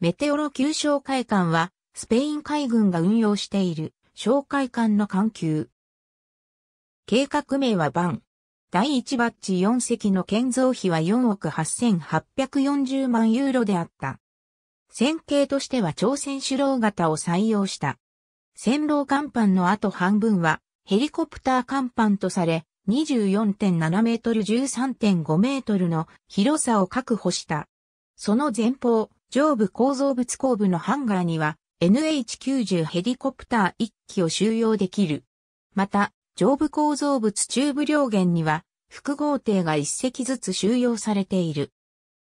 メテオロ級哨戒艦は、スペイン海軍が運用している、哨戒艦の艦級。計画名はバン。第1バッジ4隻の建造費は4億8840万ユーロであった。戦型としては朝鮮首脳型を採用した。線路甲板の後半分はヘリコプター甲板とされ24.7メートル13.5メートルの広さを確保した。その前方、上部構造物後部のハンガーには NH90 ヘリコプター1機を収容できる。また、上部構造物中部両舷には複合艇が1隻ずつ収容されている。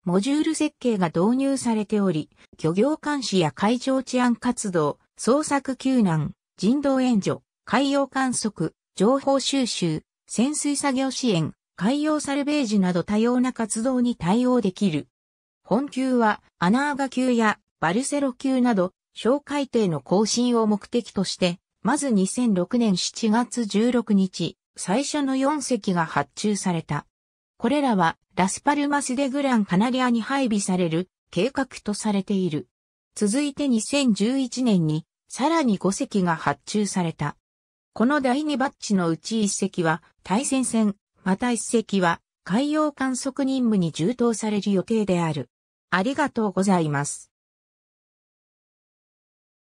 モジュール設計が導入されており、漁業監視や海上治安活動、捜索救難、人道援助、海洋観測、情報収集、潜水作業支援、海洋サルベージなど多様な活動に対応できる。本級はアナーガ級やバルセロ級など、小海底の更新を目的として、まず2006年7月16日、最初の4隻が発注された。これらは、ラスパルマスデグランカナリアに配備される計画とされている。続いて2011年に、さらに5隻が発注された。この第2バッチのうち1隻は、対戦船、また1隻は、海洋観測任務に充当される予定である。ありがとうございます。